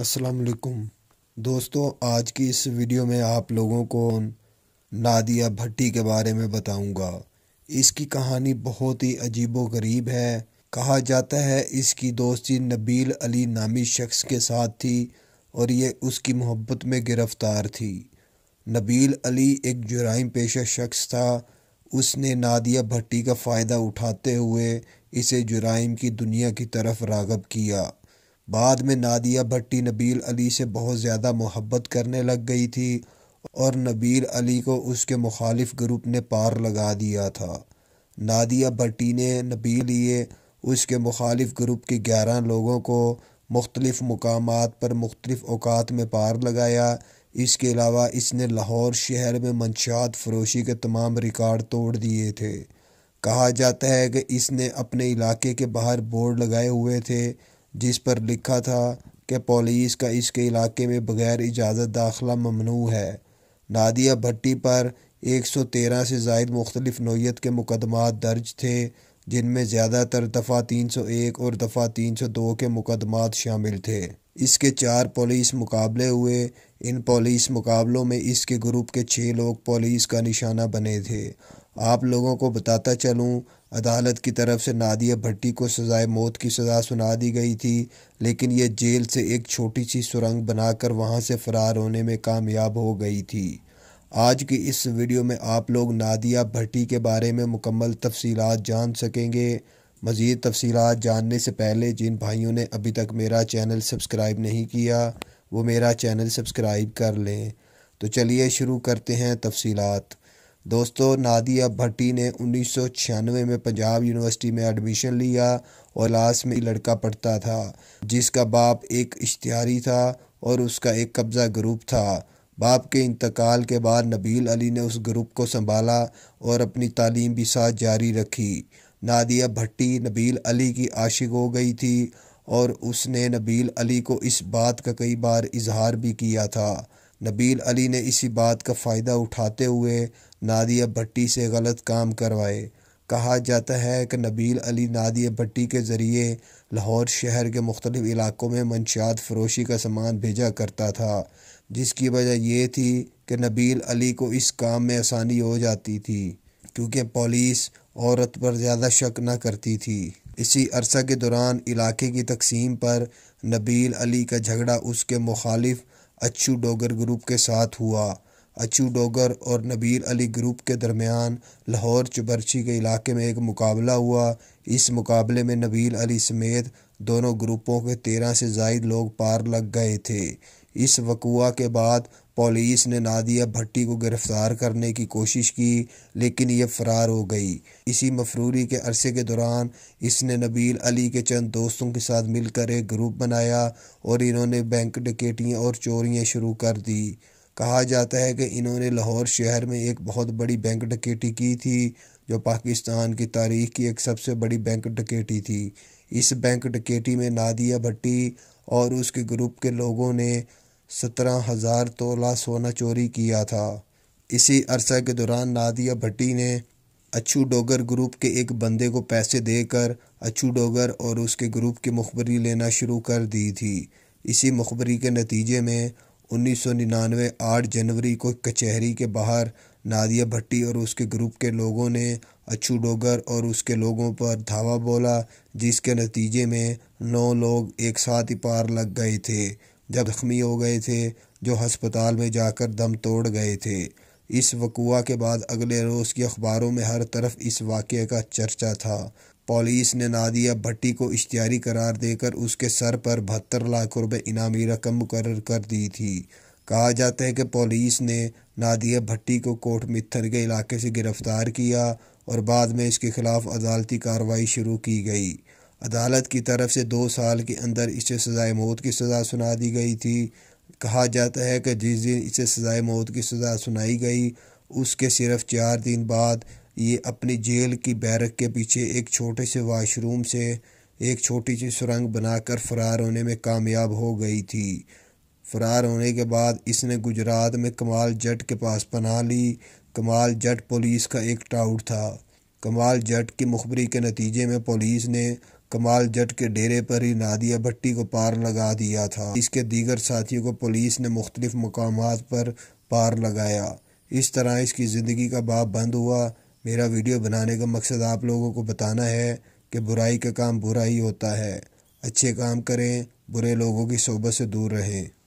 अस्सलाम वालेकुम दोस्तों आज की इस वीडियो में आप लोगों को नादिया भट्टी के बारे में बताऊंगा इसकी कहानी बहुत ही अजीबो गरीब है कहा जाता है इसकी दोस्ती नबील अली नामी शख्स के साथ थी और ये उसकी मोहब्बत में गिरफ्तार थी नबील अली एक जुराइम पेशा शख्स था उसने नादिया भट्टी का फ़ायदा उठाते हुए इसे जुराइम की दुनिया की तरफ रागब किया बाद में नादिया भट्टी नबील अली से बहुत ज़्यादा मोहब्बत करने लग गई थी और नबील अली को उसके मुखालिफ ग्रुप ने पार लगा दिया था नादिया भट्टी ने नबील लिए उसके मुखालिफ ग्रुप के ग्यारह लोगों को मुख्तलिफ मकाम पर मुख्तलिफ अवात में पार लगाया इसके अलावा इसने लाहौर शहर में मंशात फरोशी के तमाम रिकॉर्ड तोड़ दिए थे कहा जाता है कि इसने अपने इलाके के बाहर बोर्ड लगाए हुए थे जिस पर लिखा था कि पुलिस का इसके इलाके में बगैर इजाज़त दाखिला ममनू है नादिया भट्टी पर 113 से जायद मुख्तलिफ नोयत के मुकदमा दर्ज थे जिनमें ज़्यादातर दफ़ा 301 और दफ़ा 302 के मुकदमात शामिल थे इसके चार पुलिस मुकाबले हुए इन पुलिस मुकाबलों में इसके ग्रुप के छः लोग पुलिस का निशाना बने थे आप लोगों को बताता चलूँ अदालत की तरफ से नादिया भट्टी को सजाए मौत की सज़ा सुना दी गई थी लेकिन यह जेल से एक छोटी सी सुरंग बनाकर वहाँ से फ़रार होने में कामयाब हो गई थी आज की इस वीडियो में आप लोग नादिया भट्टी के बारे में मुकम्मल तफसीलात जान सकेंगे मज़ीद तफसीलात जानने से पहले जिन भाइयों ने अभी तक मेरा चैनल सब्सक्राइब नहीं किया वो मेरा चैनल सब्सक्राइब कर लें तो चलिए शुरू करते हैं तफसीलत दोस्तों नादिया भट्टी ने उन्नीस में पंजाब यूनिवर्सिटी में एडमिशन लिया और लास्ट में लड़का पढ़ता था जिसका बाप एक इश्तिहारी था और उसका एक कब्ज़ा ग्रुप था बाप के इंतकाल के बाद नबील अली ने उस ग्रुप को संभाला और अपनी तालीम भी साथ जारी रखी नादिया भट्टी नबील अली की आशिक हो गई थी और उसने नबील अली को इस बात का कई बार इजहार भी किया था नबील अली ने इसी बात का फ़ायदा उठाते हुए नादिया भट्टी से गलत काम करवाए कहा जाता है कि नबील अली नादिया भट्टी के ज़रिए लाहौर शहर के मुख्तलिफ़ इलाक़ों में मनशात फरोशी का सामान भेजा करता था जिसकी वजह यह थी कि नबील अली को इस काम में आसानी हो जाती थी क्योंकि पुलिस औरत पर ज़्यादा शक न करती थी इसी अरसा के दौरान इलाके की तकसीम पर नबील अली का झगड़ा उसके मुखालिफ अच्छू डोगर ग्रुप के साथ हुआ अच्छू डोगर और नबीर अली ग्रुप के दरमियान लाहौर चबरछी के इलाके में एक मुकाबला हुआ इस मुकाबले में नबीर अली समेत दोनों ग्रुपों के तेरह से जायद लोग पार लग गए थे इस वकुआ के बाद पुलिस ने नादिया भट्टी को गिरफ्तार करने की कोशिश की लेकिन यह फरार हो गई इसी मफरूरी के अरसे के दौरान इसने नबील अली के चंद दोस्तों के साथ मिलकर एक ग्रुप बनाया और इन्होंने बैंक डकेटियाँ और चोरियाँ शुरू कर दी कहा जाता है कि इन्होंने लाहौर शहर में एक बहुत बड़ी बैंक डकेटी की थी जो पाकिस्तान की तारीख की एक सबसे बड़ी बैंक डकेटी थी इस बैंक डकेटी में नादिया भट्टी और उसके ग्रुप के लोगों ने सत्रह हज़ार तोला सोना चोरी किया था इसी अरसा के दौरान नादिया भट्टी ने अच्छू डोगर ग्रुप के एक बंदे को पैसे देकर अच्छू डोगर और उसके ग्रुप की मुखबरी लेना शुरू कर दी थी इसी मुखबरी के नतीजे में उन्नीस सौ निन्यानवे आठ जनवरी को कचहरी के बाहर नादिया भट्टी और उसके ग्रुप के लोगों ने अच्छू डोगर और उसके लोगों पर धावा बोला जिसके नतीजे में नौ लोग एक साथ ही पार लग गए थे जख्मी हो गए थे जो हस्पताल में जाकर दम तोड़ गए थे इस वकुआ के बाद अगले रोज़ के अखबारों में हर तरफ इस वाक़े का चर्चा था पुलिस ने नादिया भट्टी को इश्तियारी करार देकर उसके सर पर बहत्तर लाख रुपए इनामी रकम मुकर कर दी थी कहा जाता है कि पुलिस ने नादिया भट्टी को कोट मित्थर के इलाके से गिरफ्तार किया और बाद में इसके खिलाफ अदालती कार्रवाई शुरू की गई अदालत की तरफ से दो साल के अंदर इसे सज़ाए मौत की सज़ा सुना दी गई थी कहा जाता है कि जिस दिन इसे सज़ाए मौत की सज़ा सुनाई गई उसके सिर्फ चार दिन बाद ये अपनी जेल की बैरक के पीछे एक छोटे से वाशरूम से एक छोटी सी सुरंग बनाकर फ़रार होने में कामयाब हो गई थी फ़रार होने के बाद इसने गुजरात में कमाल जट के पास पना ली कमाल जट पुलिस का एक टाउट था कमाल जट की मुखबरी के नतीजे में पुलिस ने कमाल जट के डेरे पर ही नादिया भट्टी को पार लगा दिया था इसके दीगर साथियों को पुलिस ने मुख्तलिफ मकाम पर पार लगाया इस तरह इसकी ज़िंदगी का बाप बंद हुआ मेरा वीडियो बनाने का मकसद आप लोगों को बताना है कि बुराई का काम बुरा ही होता है अच्छे काम करें बुरे लोगों की सोबत से दूर रहें